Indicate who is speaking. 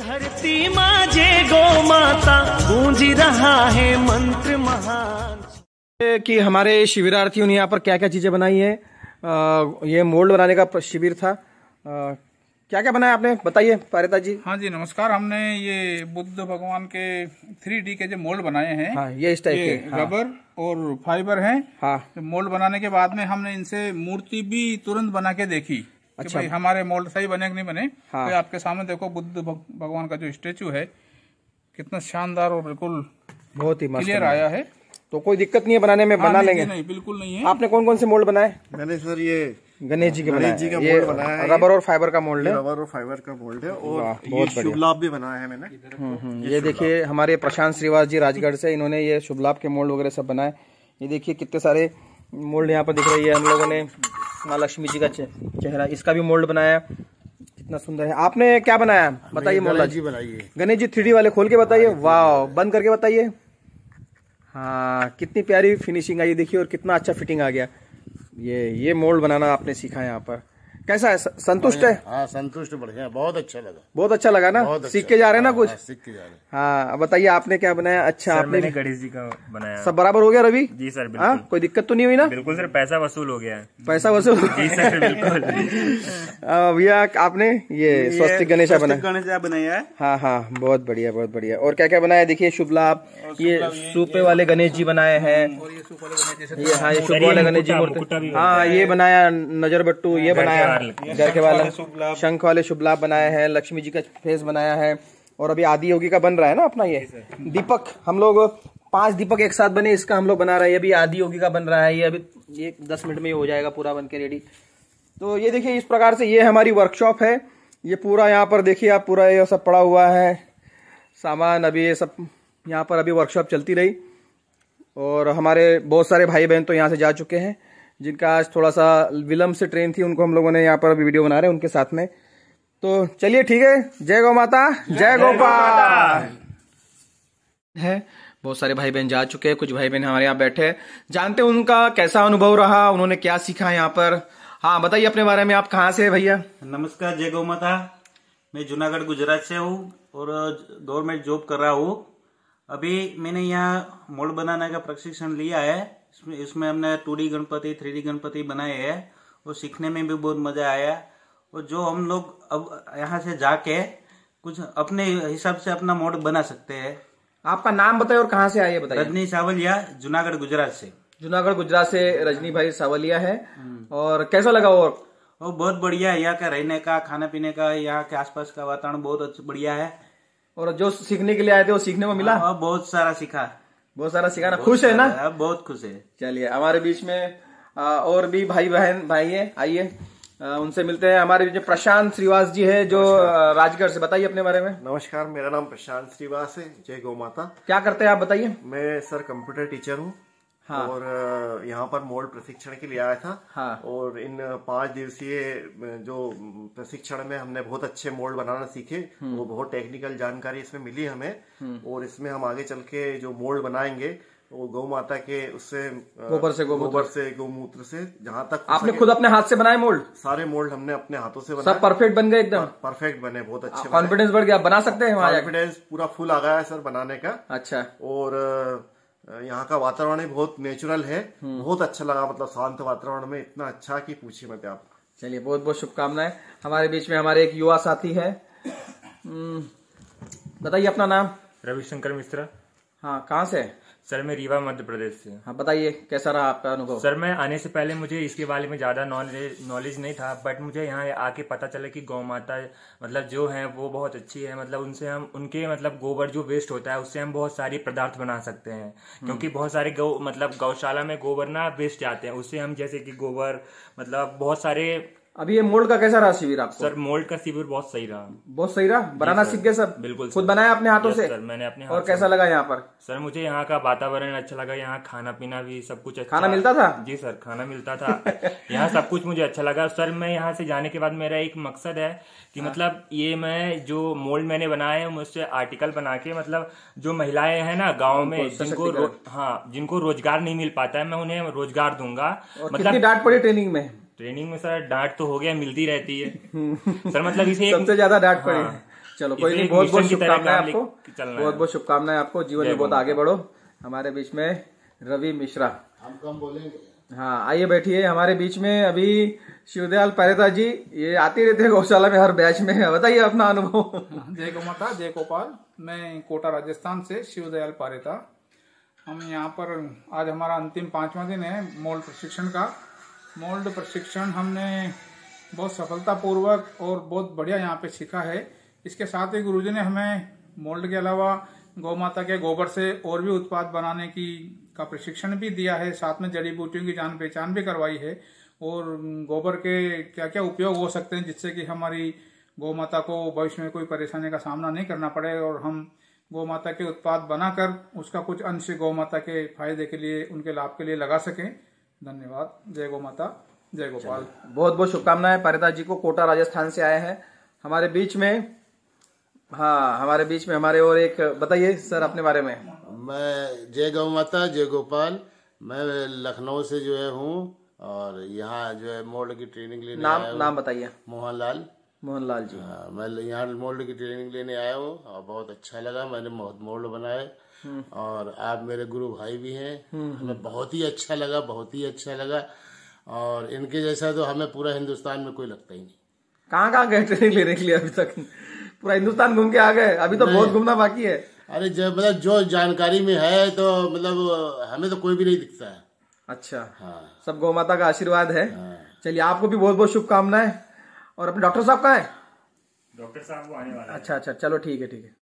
Speaker 1: धरती माँ जे गो माता गूंज रहा है मंत्र महान कि हमारे शिविरार्थियों ने यहाँ पर क्या क्या चीज़ें बनाई है आ, ये मोल्ड बनाने का शिविर था आ, क्या क्या बनाया आपने बताइए पारिता जी
Speaker 2: हाँ जी नमस्कार हमने ये बुद्ध भगवान के थ्री डी के जो मोल्ड बनाए हैं हाँ, ये इस टाइप के हाँ। रबर और फाइबर हैं हाँ। तो मोल्ड बनाने के बाद में हमने इनसे मूर्ति भी तुरंत बना के देखी अच्छा भाई हमारे मोल्ड सही बने कि नहीं बने हाँ। तो आपके सामने देखो बुद्ध भगवान का जो स्टेचू है कितना शानदार और बिल्कुल बहुत ही क्लियर आया है तो कोई दिक्कत नहीं है बनाने में हाँ, बना लेंगे नहीं
Speaker 1: बिल्कुल नहीं है आपने कौन कौन से मोल्ड बनाए गणेश सर ये गणेश जी के गणेश जी का मोल्ड बनाया रबर और फाइबर का मोल्ड है रबर और फाइबर का मोल्ड है और ये शुभ लाभ भी बनाया है मैंने हम्म, हम्म, ये देखिए हमारे प्रशांत श्रीवास जी राजगढ़ से इन्होंने ये शुभ लाभ के मोल्ड वगैरह सब बनाए ये देखिए कितने सारे मोल्ड यहाँ पर दिख रही है हम लोगों ने माँ लक्ष्मी जी का चेहरा इसका भी मोल्ड बनाया कितना सुंदर है आपने क्या बनाया बताइए मोल्ड जी बनाइए गणेश जी थ्री वाले खोल के बताइए हाँ, वाह बंद करके बताइए हाँ कितनी प्यारी फिनिशिंग आई देखिए और कितना अच्छा फिटिंग आ गया ये ये मोल्ड बनाना आपने सीखा है यहाँ पर कैसा है संतुष्ट है
Speaker 2: हाँ संतुष्ट बढ़िया बहुत अच्छा लगा
Speaker 1: बहुत अच्छा लगा ना अच्छा सीख के जा रहे हैं ना हाँ, कुछ हाँ, सीख के जा रहे हैं हाँ बताइए आपने क्या बनाया अच्छा आपने गणेश जी का
Speaker 3: बनाया सब बराबर हो गया रवि जी सर हाँ कोई दिक्कत तो नहीं हुई ना बिल्कुल सर पैसा वसूल हो गया
Speaker 1: पैसा वसूल जी सर बिल्कुल हाँ, भैया आपने ये स्वस्थ गणेश बनाया
Speaker 2: गणेश बनाया है
Speaker 1: हाँ हाँ बहुत बढ़िया बहुत बढ़िया और क्या क्या बनाया देखिये शुभ लाभ
Speaker 2: ये सूपे
Speaker 1: वाले गणेश जी बनाए हैं ये हाँ ये वाले गणेश जी हाँ ये बनाया नजर बट्टू ये बनाया प्यार घर के वाले शंख वाले शुभ लाभ बनाया है लक्ष्मी जी का फेस बनाया है और अभी आदि योगी का बन रहा है ना अपना ये दीपक हम लोग पांच दीपक एक साथ बने इसका हम लोग बना रहे हैं अभी आदि योगी का बन रहा है ये अभी ये दस मिनट में हो जाएगा पूरा बन के रेडी तो ये देखिए इस प्रकार से ये हमारी वर्कशॉप है ये पूरा यहाँ पर देखिए आप पूरा ये सब पड़ा हुआ है सामान अभी ये सब यहाँ पर अभी वर्कशॉप चलती रही और हमारे बहुत सारे भाई बहन तो यहाँ से जा चुके हैं जिनका आज थोड़ा सा विलम्ब से ट्रेन थी उनको हम लोगों ने यहाँ पर अभी वीडियो बना रहे हैं उनके साथ में तो चलिए ठीक है जय गौ माता जय गोपाल है बहुत सारे भाई बहन जा चुके हैं कुछ भाई बहन हमारे यहाँ बैठे हैं जानते हैं उनका कैसा अनुभव रहा उन्होंने क्या सीखा यहाँ पर हाँ बताइए अपने बारे में आप कहाँ से है भैया
Speaker 2: नमस्कार जय गौ माता मैं जूनागढ़ गुजरात से हूँ और गवर्नमेंट जॉब कर रहा हूँ अभी मैंने यहाँ मोड़ बनाने का प्रशिक्षण लिया है इसमें इसमें हमने two D Ganpati three D Ganpati बनाए हैं और सीखने में भी बहुत मज़ा आया और जो हम लोग अब यहाँ से जाके कुछ अपने हिसाब से अपना मोड बना सकते हैं आपका नाम बताए और कहाँ से आइए बताइए रजनी सावलिया जूनागढ़ गुजरात से जूनागढ़ गुजरात से रजनी भाई सावलिया है हम्म। और कैसा लगा और वो बहुत बढ़िया है यहाँ का रहने का खाने पीने का यहाँ के आसपास का वातावरण बहुत अच्छा बढ़िया है और जो सीखने के लिए आए थे वो सीखने को मिला हाँ, बहुत सारा सीखा बहुत सारा सिखाना खुश है ना आप बहुत खुश है
Speaker 1: चलिए हमारे बीच में और भी भाई बहन भाई है आइए उनसे मिलते हैं हमारे बीच में प्रशांत श्रीवास जी है जो राजगढ़ से बताइए अपने बारे में नमस्कार मेरा नाम प्रशांत श्रीवास है जय गौ माता क्या करते हैं आप बताइए मैं सर कंप्यूटर टीचर हूँ हाँ. और यहाँ पर मोल्ड प्रशिक्षण के लिए आया था हाँ. और इन पांच दिवसीय जो प्रशिक्षण में हमने बहुत अच्छे मोल्ड बनाना सीखे हम्म। वो बहुत टेक्निकल जानकारी इसमें मिली हमें हम्म। और इसमें हम आगे चल के जो मोल्ड बनाएंगे वो गौ माता के उससे गोबर से गोबर
Speaker 3: से गौमूत्र से
Speaker 1: जहाँ तक आपने खुद अपने हाथ से बनाए मोल्ड सारे मोल्ड हमने अपने हाथों से बनाए परफेक्ट बन गए एकदम परफेक्ट बने बहुत अच्छे कॉन्फिडेंस बढ़ गया बना सकते हैं कॉन्फिडेंस पूरा फुल आ गया है सर बनाने का अच्छा और यहाँ का वातावरण भी बहुत नेचुरल है हम्म। बहुत अच्छा लगा मतलब शांत वातावरण में इतना अच्छा कि पूछिए मत आप चलिए बहुत बहुत शुभकामनाएं हमारे बीच में हमारे एक युवा साथी है हम्म, बताइए अपना नाम
Speaker 3: रविशंकर मिश्रा हाँ कहाँ से सर मैं रीवा मध्य प्रदेश से हाँ बताइए कैसा रहा आपका अनुभव सर मैं आने से पहले मुझे इसके बारे में ज़्यादा नॉलेज नॉलेज नहीं था बट मुझे यहाँ आके पता चला कि गौ माता मतलब जो है वो बहुत अच्छी है मतलब उनसे हम उनके मतलब गोबर जो वेस्ट होता है उससे हम बहुत सारे पदार्थ बना सकते हैं हम्म। क्योंकि बहुत सारे गौ मतलब गौशाला में गोबर ना वेस्ट जाते हैं उससे हम जैसे कि गोबर मतलब बहुत सारे अभी ये मोल्ड का कैसा रहा शिविर आपको सर मोल्ड का शिविर बहुत सही रहा
Speaker 1: बहुत सही रहा बनाना सीख
Speaker 3: गए सब बिल्कुल खुद बनाया अपने हाथों से सर मैंने अपने और कैसा लगा यहाँ पर सर मुझे यहाँ का वातावरण अच्छा लगा यहाँ खाना पीना भी सब कुछ अच्छा खाना मिलता था जी सर खाना मिलता था यहाँ सब कुछ मुझे अच्छा लगा सर मैं यहाँ से जाने के बाद मेरा एक मकसद है कि हाँ। मतलब ये मैं जो मोल्ड मैंने बनाया है मुझसे आर्टिकल बना के मतलब जो महिलाएं हैं ना गाँव में जिनको हाँ जिनको रोजगार नहीं मिल पाता है मैं उन्हें रोजगार दूंगा मतलब डांट पड़े ट्रेनिंग में ट्रेनिंग में सर डांट तो हो गया मिलती रहती है सर मतलब इसे सबसे ज्यादा डांट पड़ी हाँ, चलो कोई
Speaker 1: नहीं बहुत बहुत शुभकामनाएं आपको बहुत बहुत शुभकामनाएं आपको जीवन में बहुत आगे बढ़ो हमारे बीच में रवि मिश्रा
Speaker 2: हम कम बोलेंगे
Speaker 1: हाँ आइए बैठिए हमारे बीच में अभी शिवदयाल पैरेता जी ये आते रहते हैं गौशाला में हर बैच में बताइए अपना अनुभव
Speaker 2: जय गोमाता जय गोपाल मैं कोटा राजस्थान से शिवदयाल पारेता हम यहाँ पर आज हमारा अंतिम पांचवा दिन है मोल प्रशिक्षण का मोल्ड प्रशिक्षण हमने बहुत सफलतापूर्वक और बहुत बढ़िया यहाँ पे सीखा है इसके साथ ही गुरुजी ने हमें मोल्ड के अलावा गौ माता के गोबर से और भी उत्पाद बनाने की का प्रशिक्षण भी दिया है साथ में जड़ी बूटियों की जान पहचान भी करवाई है और गोबर के क्या क्या उपयोग हो सकते हैं जिससे कि हमारी गौ माता को भविष्य में कोई परेशानी का सामना नहीं करना पड़े और हम गौ माता के उत्पाद बनाकर उसका कुछ अंश गौ माता के फायदे के लिए उनके लाभ के लिए लगा सकें धन्यवाद जय गो माता जय गोपाल
Speaker 1: बहुत बहुत शुभकामनाएं परिता जी को कोटा राजस्थान से आए हैं हमारे बीच में
Speaker 2: हाँ हमारे बीच में हमारे और एक बताइए सर अपने बारे में मैं जय गौ माता जय गोपाल मैं लखनऊ से जो है हूँ और यहाँ जो है मोल्ड की ट्रेनिंग लेने नाम आया नाम बताइए मोहनलाल लाल मोहन लाल जी हाँ मैं यहाँ मोल्ड की ट्रेनिंग लेने आया हूँ और बहुत अच्छा लगा मैंने बहुत मोल्ड बनाए और आप मेरे गुरु भाई भी हैं हम्म, हमें हम्म। बहुत ही अच्छा लगा बहुत ही अच्छा लगा और इनके जैसा तो हमें पूरा हिंदुस्तान में कोई लगता ही नहीं कहाँ कहाँ गए ट्रेनिंग लेने के लिए अभी तक
Speaker 1: पूरा
Speaker 2: हिंदुस्तान घूम के आ गए अभी तो बहुत घूमना बाकी है अरे जब मतलब जो जानकारी में है तो मतलब हमें तो कोई भी नहीं दिखता है अच्छा हाँ। सब गौ माता का आशीर्वाद है हाँ। चलिए आपको भी
Speaker 1: बहुत बहुत शुभकामनाएं और अपने डॉक्टर साहब कहाँ है
Speaker 3: डॉक्टर साहब वो आने वाले
Speaker 1: अच्छा अच्छा चलो ठीक है ठीक है